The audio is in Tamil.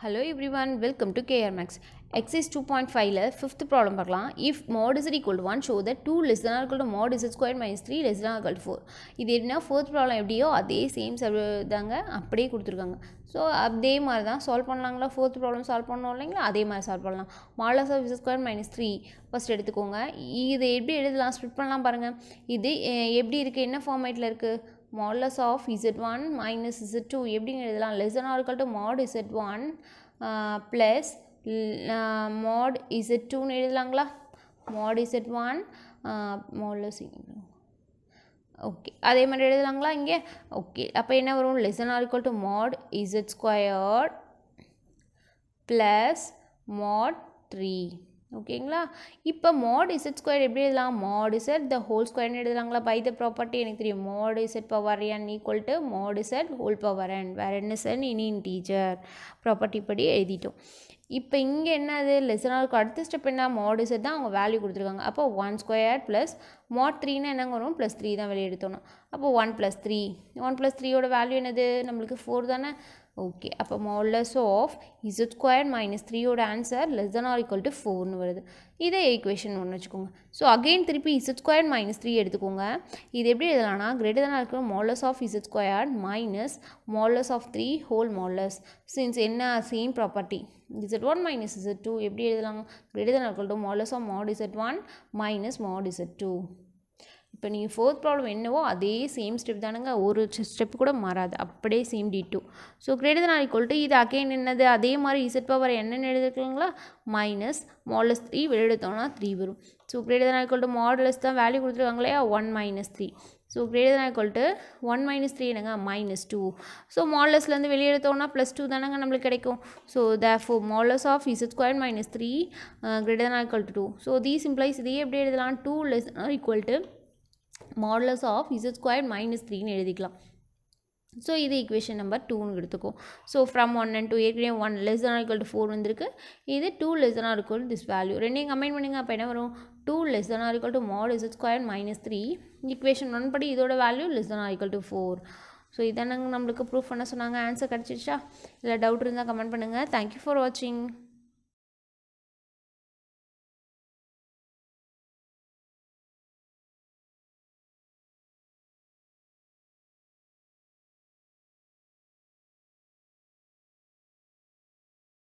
hello everyone welcome to KR maths exercise two point ஃபைவ்ல ஃபிஃப்த் ப்ராப்ளம் பார்க்கலாம் if mod is equal one show the two less than இருக்கல் to mod is square minus three less than இருக்கல் ஃபோர் இது என்ன ஃபோர்த் ப்ராப்ளம் எப்படியோ அதே சேம் தாங்க அப்படியே கொடுத்துருக்காங்க ஸோ அதே மாதிரி தான் சால்வ் பண்ணலாங்களா ஃபோர்த் ப்ராப்ளம் சால்வ் பண்ணோம் இல்லைங்களா அதே மாதிரி சால்வ் பண்ணலாம் modulus of is square minus three first எடுத்துக்கோங்க இதை எப்படி எழுதலாம் ஸ்பிட் பண்ணலாம் பாருங்கள் இது எப்படி இருக்குது என்ன ஃபார்மேட்டில் இருக்குது modulus of z one minus z two எப்படின்னு எழுதலாம் less than or to mod z one plus mod z two எழுதலாங்களா mod z one modulus okay அதே மாதிரி எழுதலாங்களா இங்கே ஓகே அப்போ என்ன வரும் less than or equal to mod z square plus mod three ஓகேங்களா இப்போ மாட் இசட் ஸ்கொயர் எப்படி எழுதலாம் மாட் இசட் த ஹோல் ஸ்கொயர்னு எழுதுறாங்களா பை த ப்ராப்பர்ட்டி எனக்கு தெரியும் mod z power n equal to mod z whole power n வேறு என்ன சார் இனி இன்டீஜர் ப்ராப்பர்ட்டி படி எழுதிட்டோம் இப்போ இங்கே என்னது லெசனாருக்கு அடுத்த ஸ்டெப் என்ன மாடு செட் தான் அவங்க வேல்யூ கொடுத்துருக்காங்க அப்போ ஒன் ஸ்கொயர் ப்ளஸ் மாட் த்ரீனா என்னங்க வரும் ப்ளஸ் த்ரீ தான் வெளியே எடுத்தோணும் அப்போ one plus three one plus த்ரீயோட வேல்யூ என்னது நம்மளுக்கு ஃபோர் தானே ஓகே அப்போ modulus of z square minus த்ரீயோட answer less than or equal to ஃபோர்னு வருது இதே ஈக்குவேஷன் ஒன்று வச்சுக்கோங்க ஸோ அகெயின் திருப்பி இசட் ஸ்கொயர் மைனஸ் த்ரீ எடுத்துக்கோங்க இது எப்படி எழுதலாம்னா கிரேட்டர் தான் இருக்கணும் modulus of z square minus modulus of three whole modulus since என்ன same property z one minus z two எப்படி எழுதலாம் greater than or to modulus of mod z one minus mod z two இப்போ நீங்கள் ஃபோர்த் ப்ராப்ளம் என்னவோ அதே சேம் ஸ்டெப் தானுங்க ஒரு ஸ்டெப் கூட மாறாது அப்படியே same D two so greater than equal to இது அகைன் என்னது அதே மாதிரி இசட் பவர் என்னென்னு எழுதிருக்கீங்களா மைனஸ் மாடலஸ் த்ரீ வெளியெடுத்தோம்னா த்ரீ வரும் so greater than equal to modulus தான் வேல்யூ கொடுத்துருக்காங்க இல்லையா one minus three so greater than equal to one minus three என்னங்க மைனஸ் டூ ஸோ மாடலஸ்லேருந்து வெளியெடுத்தோம்னா ப்ளஸ் டூ தானங்க நம்மளுக்கு கிடைக்கும் so the four modulus of z square minus three greater than equal to two so these implies இதையே எப்படி எழுதலாம் two less equal to modulus of z square minus த்ரீன்னு எழுதிக்கலாம் ஸோ இது ஈக்குவேஷன் நம்பர் டூன்னு எடுத்துக்கும் so from one and two ஏற்கனவே ஒன் லெஸ் தனாக ஈக்குவல் டு ஃபோர் வந்திருக்கு இது டூ லெஸ் தனாக இருக்கும் திஸ் வேல்யூ ரெண்டையும் கம்பைன் பண்ணுங்க அப்போ என்ன வரும் டூ லெஸ் தனாக equal to mod z square minus three equation one படி இதோட வேல்யூ லெஸ் தனாக டு ஃபோர் ஸோ இதை நாங்கள் நம்மளுக்கு ப்ரூஃப் பண்ண சொன்னாங்க ஆன்சர் கிடச்சிருச்சா இல்லை டவுட் இருந்தால் கமெண்ட் பண்ணுங்கள் தேங்க்யூ ஃபார் வாட்சிங்